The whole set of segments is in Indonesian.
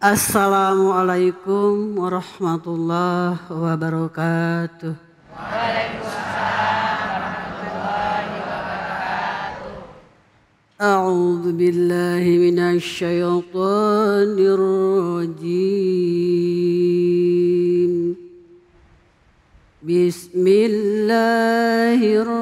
Assalamualaikum warahmatullahi wabarakatuh. Waalaikumsalam warahmatullahi wabarakatuh. A'udzu billahi minasy syaithanir rajim. Bismillahirrahmanirrahim.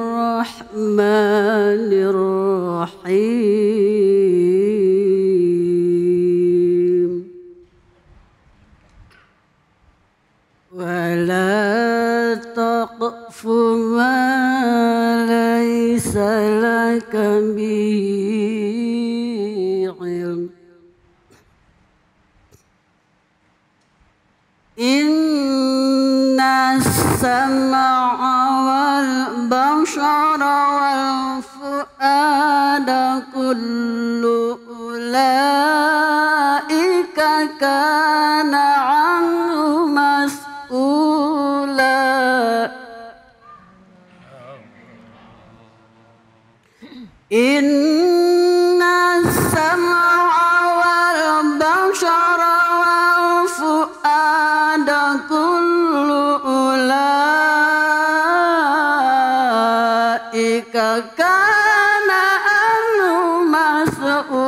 والبصر والفؤاد كل أولئك I Kakana anu masuk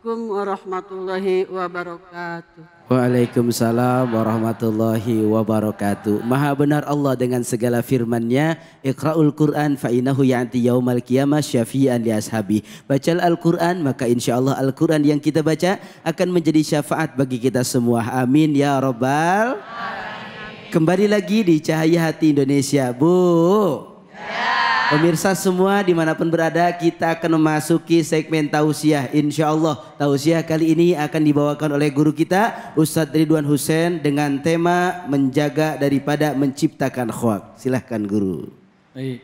Assalamualaikum warahmatullahi wabarakatuh. Waalaikumsalam warahmatullahi wabarakatuh. Maha benar Allah dengan segala firman-Nya, Iqra'ul Qur'an fa innahu ya'ti yaumal qiyamah syafi'an li ashabi. Baca Al-Qur'an maka insyaallah Al-Qur'an yang kita baca akan menjadi syafaat bagi kita semua. Amin ya rabbal alamin. Kembali lagi di Cahaya Hati Indonesia, Bu. Ya. Pemirsa semua dimanapun berada kita akan memasuki segmen tausiah. Insya Allah tausiah kali ini akan dibawakan oleh guru kita Ustadz Ridwan Hussein dengan tema menjaga daripada menciptakan hoak. Silahkan guru. Baik.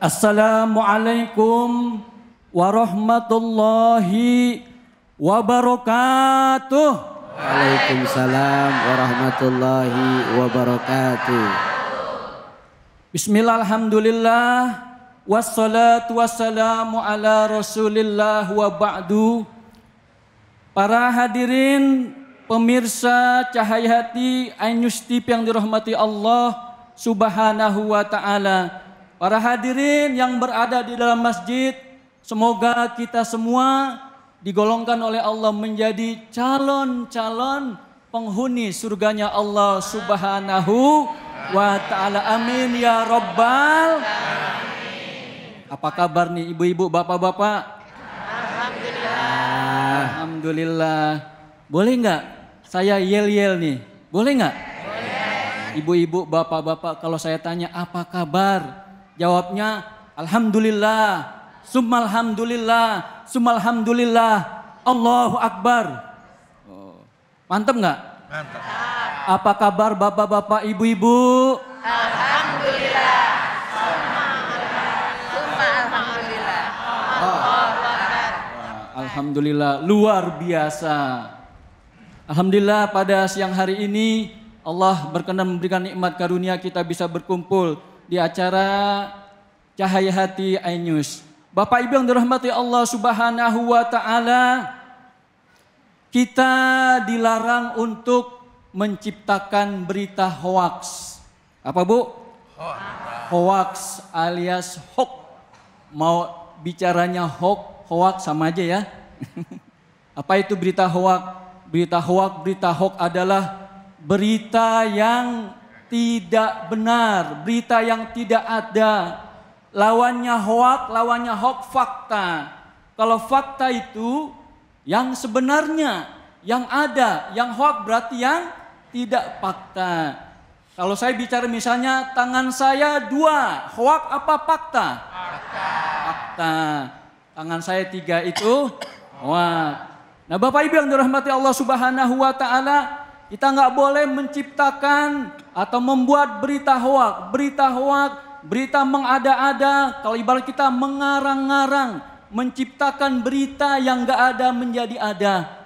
Assalamualaikum warahmatullahi wabarakatuh. Waalaikumsalam warahmatullahi wabarakatuh. Bismillah alhamdulillah wassalatu wassalamu ala rasulillah wa ba'du Para hadirin pemirsa cahaya hati Ainustip yang dirahmati Allah subhanahu wa ta'ala Para hadirin yang berada di dalam masjid Semoga kita semua digolongkan oleh Allah menjadi calon-calon penghuni surganya Allah subhanahu wa ta'ala. Amin ya Rabbal. Apa kabar nih ibu-ibu, bapak-bapak? Alhamdulillah. Alhamdulillah. Boleh nggak saya yel-yel nih? Boleh nggak? Ibu-ibu, bapak-bapak kalau saya tanya apa kabar? Jawabnya Alhamdulillah. Sumalhamdulillah. Sumalhamdulillah. Allahu Akbar. Oh. Mantap nggak? mantep apa kabar bapak-bapak, ibu-ibu? Alhamdulillah. Alhamdulillah. Ah, alhamdulillah, luar biasa. Alhamdulillah pada siang hari ini Allah berkenan memberikan nikmat karunia kita bisa berkumpul di acara Cahaya Hati iNews. Bapak Ibu yang dirahmati Allah Subhanahu wa taala, kita dilarang untuk menciptakan berita hoax Apa Bu? hoax alias hoax. Mau bicaranya hoax, hoax sama aja ya. Apa itu berita hoax? Berita hoax, berita hoax adalah berita yang tidak benar, berita yang tidak ada. Lawannya hoax, lawannya hoax fakta. Kalau fakta itu yang sebenarnya, yang ada, yang hoax berarti yang tidak fakta. Kalau saya bicara misalnya tangan saya dua, hoak apa fakta? Fakta. Fakta. Tangan saya tiga itu hoak. Nah Bapak Ibu yang dirahmati Allah subhanahu wa ta'ala, kita nggak boleh menciptakan atau membuat berita hoak. Berita hoak, berita mengada-ada, kalau ibarat kita mengarang-ngarang, menciptakan berita yang nggak ada menjadi ada.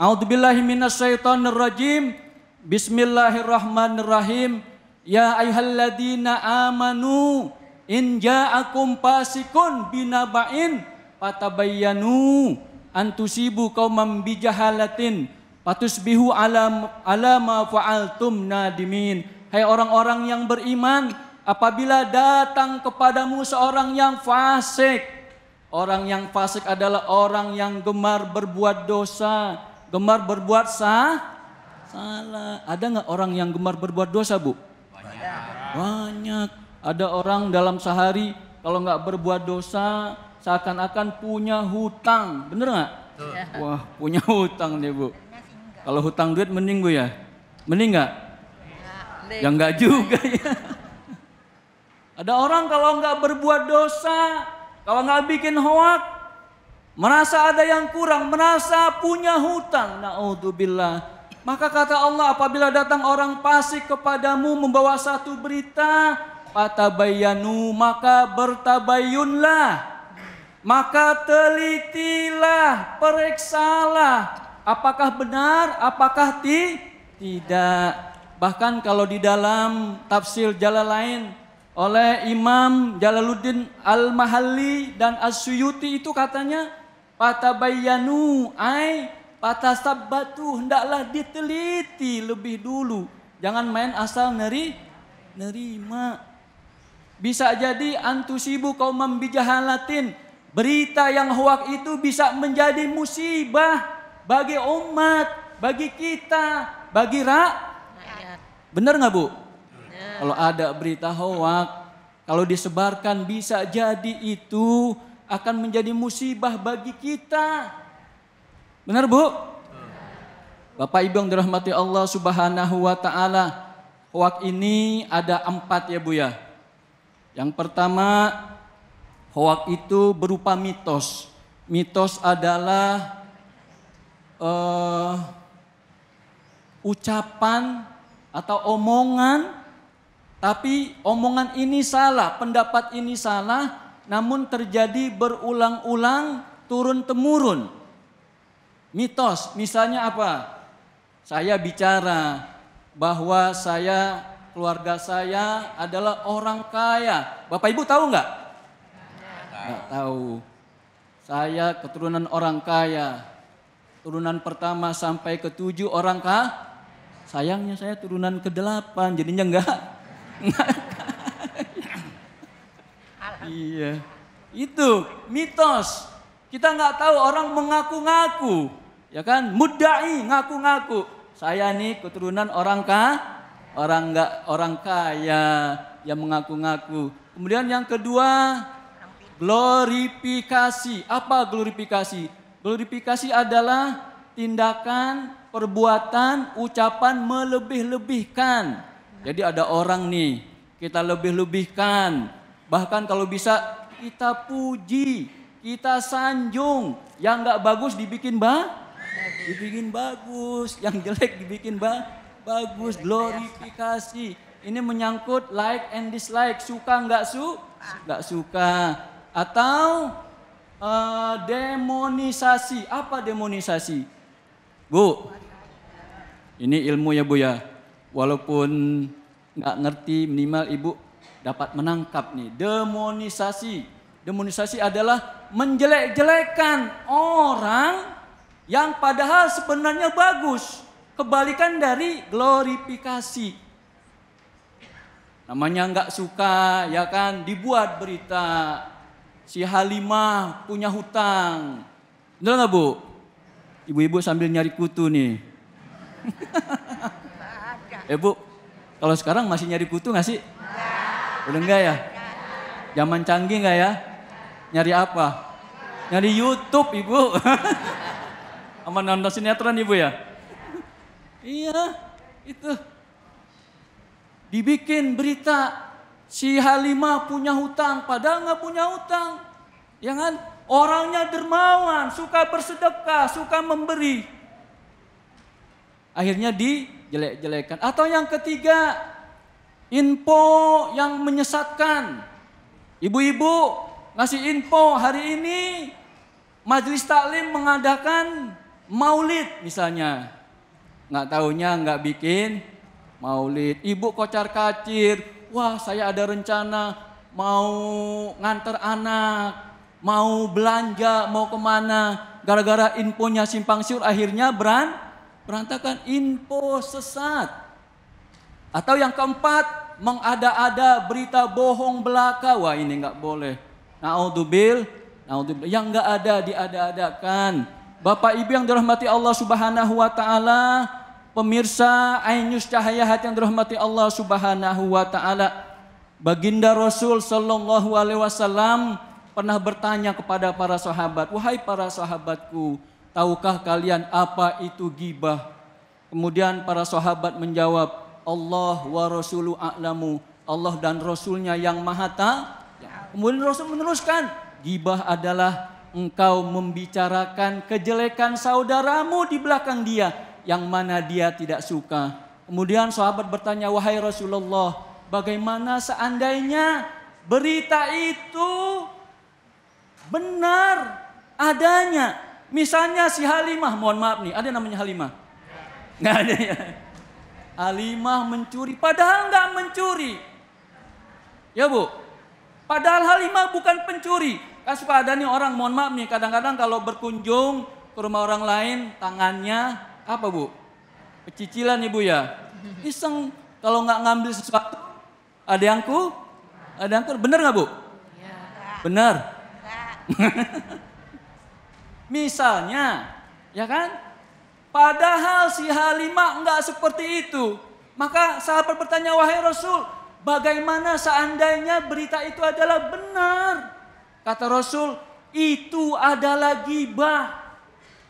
A'udzubillahi minasyaitonir rajim. Bismillahirrahmanirrahim. Ya ayyuhalladzina amanu in ja'akum fasikun binaba'in fatabayyanu antusibu qauman bijahalatin fatusbihu ala ala ma fa'altum nadimin. Hai orang-orang yang beriman, apabila datang kepadamu seorang yang fasik, orang yang fasik adalah orang yang gemar berbuat dosa gemar berbuat sah, salah. Ada nggak orang yang gemar berbuat dosa, Bu? Banyak. Banyak. Ada orang dalam sehari kalau nggak berbuat dosa seakan-akan punya hutang, bener nggak? Wah, punya hutang nih Bu. Kalau hutang duit mending Bu ya? Mending nggak? Ya, enggak juga ya. Ada orang kalau nggak berbuat dosa, kalau nggak bikin hoak, merasa ada yang kurang, merasa punya hutang. Naudzubillah. Maka kata Allah apabila datang orang Pasik kepadamu membawa satu berita, patabayanu maka bertabayunlah. Maka telitilah, periksalah. Apakah benar, apakah ti? tidak. Bahkan kalau di dalam tafsir jalan lain oleh Imam Jalaluddin Al-Mahalli dan As-Suyuti itu katanya Patabayanu ai patasabbatu hendaklah diteliti lebih dulu. Jangan main asal neri nerima. Bisa jadi antusibu kau Latin Berita yang hoak itu bisa menjadi musibah bagi umat, bagi kita, bagi rak. Benar nggak bu? Kalau ada berita hoak, kalau disebarkan bisa jadi itu akan menjadi musibah bagi kita. Benar Bu? Bapak Ibu yang dirahmati Allah subhanahu wa ta'ala. Hoak ini ada empat ya Bu ya. Yang pertama, hoak itu berupa mitos. Mitos adalah uh, ucapan atau omongan, tapi omongan ini salah, pendapat ini salah, namun terjadi berulang-ulang turun-temurun. Mitos, misalnya apa? Saya bicara bahwa saya, keluarga saya adalah orang kaya. Bapak Ibu tahu nggak? Nggak tahu. Saya keturunan orang kaya. Turunan pertama sampai ketujuh orang kaya. Sayangnya saya turunan kedelapan delapan, jadinya enggak, enggak Iya. Itu mitos. Kita nggak tahu orang mengaku-ngaku, ya kan? Mudai ngaku-ngaku. Saya nih keturunan orang kah? Orang nggak orang kaya yang mengaku-ngaku. Kemudian yang kedua glorifikasi. Apa glorifikasi? Glorifikasi adalah tindakan, perbuatan, ucapan melebih-lebihkan. Jadi ada orang nih, kita lebih-lebihkan, Bahkan kalau bisa kita puji, kita sanjung. Yang nggak bagus dibikin ba? Dibikin bagus. Yang jelek dibikin ba? Bagus. Iya, iya, iya. Glorifikasi. Ini menyangkut like and dislike. Suka nggak su? Nggak suka. Atau uh, demonisasi. Apa demonisasi? Bu, ini ilmu ya Bu ya. Walaupun nggak ngerti minimal ibu dapat menangkap nih demonisasi. Demonisasi adalah menjelek-jelekan orang yang padahal sebenarnya bagus. Kebalikan dari glorifikasi. Namanya nggak suka ya kan dibuat berita si Halimah punya hutang. Benar nggak bu? Ibu-ibu sambil nyari kutu nih. eh bu, kalau sekarang masih nyari kutu nggak sih? Udah enggak ya? Zaman canggih enggak ya? Nyari apa? Nyari YouTube, Ibu. Sama nonton sinetron, Ibu ya? iya, itu. Dibikin berita si Halimah punya hutang, padahal nggak punya hutang. Ya kan? Orangnya dermawan, suka bersedekah, suka memberi. Akhirnya dijelek-jelekan. Atau yang ketiga, info yang menyesatkan. Ibu-ibu ngasih info hari ini majelis taklim mengadakan maulid misalnya. Nggak tahunya nggak bikin maulid. Ibu kocar kacir, wah saya ada rencana mau nganter anak, mau belanja, mau kemana. Gara-gara infonya simpang siur akhirnya beran, berantakan info sesat. Atau yang keempat, mengada-ada berita bohong belaka. Wah ini nggak boleh. Naudzubil, naudzubil. Yang nggak ada diada-adakan. Bapak Ibu yang dirahmati Allah Subhanahu wa taala, pemirsa Ainus Cahaya Hati yang dirahmati Allah Subhanahu wa taala. Baginda Rasul sallallahu alaihi wasallam pernah bertanya kepada para sahabat, "Wahai para sahabatku, tahukah kalian apa itu gibah?" Kemudian para sahabat menjawab, Allah wa rasulu a'lamu. Allah dan Rasulnya yang maha tahu. Ya. Kemudian Rasul meneruskan, gibah adalah engkau membicarakan kejelekan saudaramu di belakang dia yang mana dia tidak suka. Kemudian sahabat bertanya, "Wahai Rasulullah, bagaimana seandainya berita itu benar adanya?" Misalnya si Halimah, mohon maaf nih, ada namanya Halimah? Enggak ada ya. Halimah mencuri, padahal nggak mencuri. Ya bu, padahal Halimah bukan pencuri. Kan suka ada nih orang, mohon maaf nih, kadang-kadang kalau berkunjung ke rumah orang lain, tangannya apa bu? Pecicilan ibu ya. Iseng, kalau nggak ngambil sesuatu, ada yang ku, ada yang ku, bener nggak bu? Iya. Bener. Iya. Misalnya, ya kan? Padahal si Halimah enggak seperti itu. Maka sahabat bertanya, wahai Rasul, bagaimana seandainya berita itu adalah benar? Kata Rasul, itu adalah gibah.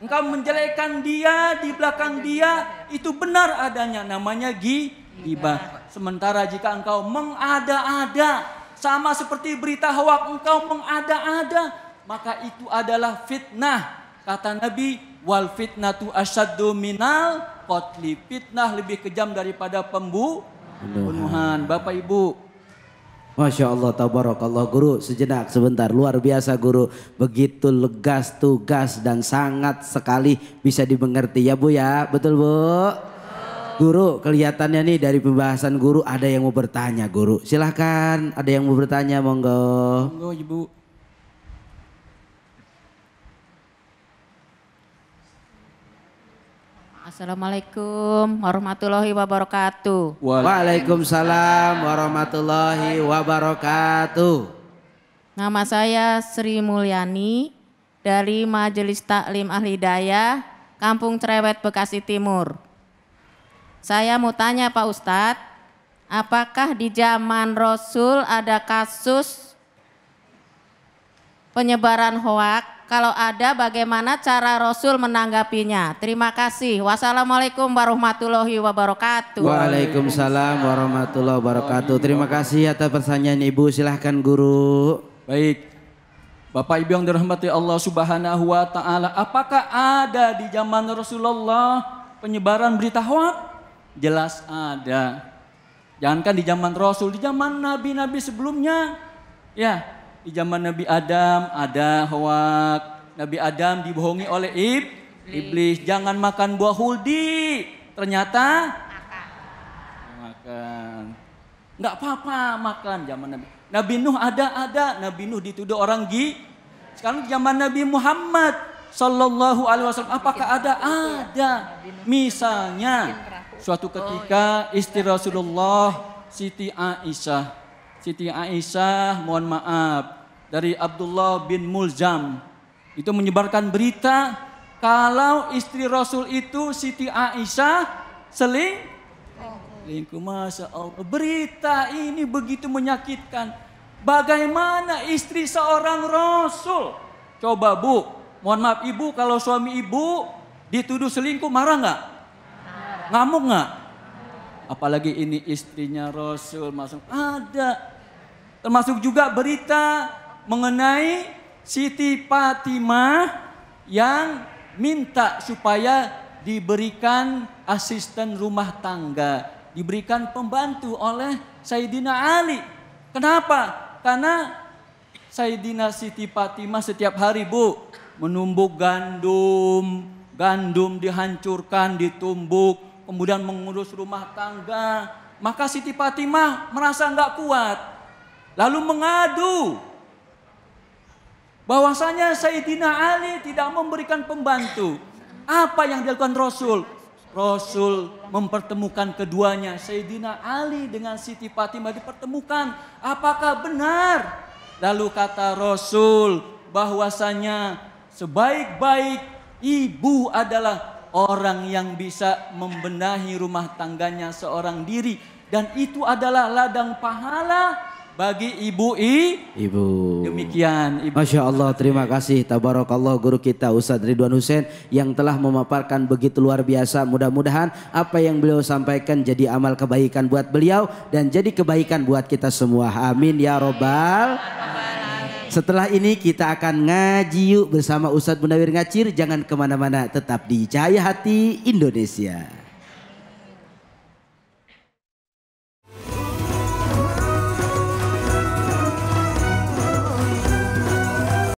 Engkau menjelekkan dia di belakang dia, itu benar adanya. Namanya gibah. Sementara jika engkau mengada-ada, sama seperti berita hoak engkau mengada-ada, maka itu adalah fitnah Kata Nabi, wal fitnatu asyaddu minal qatli. Fitnah lebih kejam daripada pembunuhan. Bapak Ibu. Masya Allah, tabarakallah guru. Sejenak sebentar, luar biasa guru. Begitu legas, tugas dan sangat sekali bisa dimengerti ya Bu ya. Betul Bu? Guru, kelihatannya nih dari pembahasan guru ada yang mau bertanya guru. Silahkan, ada yang mau bertanya monggo. Monggo Ibu. Assalamualaikum warahmatullahi wabarakatuh. Waalaikumsalam warahmatullahi wabarakatuh. Nama saya Sri Mulyani dari Majelis Taklim Ahli Daya, Kampung Cerewet Bekasi Timur. Saya mau tanya Pak Ustadz, apakah di zaman Rasul ada kasus penyebaran hoaks kalau ada bagaimana cara Rasul menanggapinya? Terima kasih. Wassalamualaikum warahmatullahi wabarakatuh. Waalaikumsalam warahmatullahi wabarakatuh. Terima kasih atas pertanyaan Ibu. Silahkan guru. Baik. Bapak Ibu yang dirahmati Allah Subhanahu wa taala, apakah ada di zaman Rasulullah penyebaran berita hoax? Jelas ada. Jangankan di zaman Rasul, di zaman nabi-nabi sebelumnya. Ya, di zaman Nabi Adam ada hoak. Nabi Adam dibohongi oleh ib, iblis. Jangan makan buah huldi. Ternyata makan. Nggak apa-apa makan zaman Nabi. Nabi Nuh ada ada. Nabi Nuh dituduh orang gi. Sekarang zaman Nabi Muhammad Sallallahu Alaihi Wasallam. Apakah ada? Ada. Misalnya suatu oh, ketika iya. istri Rasulullah Siti Aisyah Siti Aisyah, mohon maaf, dari Abdullah bin Muljam. Itu menyebarkan berita kalau istri Rasul itu Siti Aisyah seling selingkuh. Masya Allah, berita ini begitu menyakitkan. Bagaimana istri seorang Rasul? Coba bu, mohon maaf ibu kalau suami ibu dituduh selingkuh marah nggak? Ngamuk nggak? apalagi ini istrinya Rasul masuk ada termasuk juga berita mengenai Siti Fatimah yang minta supaya diberikan asisten rumah tangga, diberikan pembantu oleh Sayyidina Ali. Kenapa? Karena Sayyidina Siti Fatimah setiap hari, Bu, menumbuk gandum, gandum dihancurkan, ditumbuk, kemudian mengurus rumah tangga. Maka Siti Fatimah merasa nggak kuat, lalu mengadu bahwasanya Sayyidina Ali tidak memberikan pembantu. Apa yang dilakukan Rasul? Rasul mempertemukan keduanya, Sayyidina Ali dengan Siti Fatimah dipertemukan. Apakah benar? Lalu kata Rasul bahwasanya sebaik-baik ibu adalah orang yang bisa membenahi rumah tangganya seorang diri dan itu adalah ladang pahala bagi ibu i ibu demikian ibu. Masya Allah terima kasih tabarakallah guru kita Ustadz Ridwan Hussein yang telah memaparkan begitu luar biasa mudah-mudahan apa yang beliau sampaikan jadi amal kebaikan buat beliau dan jadi kebaikan buat kita semua amin ya robbal setelah ini kita akan ngaji yuk bersama Ustadz Munawir Ngacir. Jangan kemana-mana, tetap di Cahaya Hati Indonesia.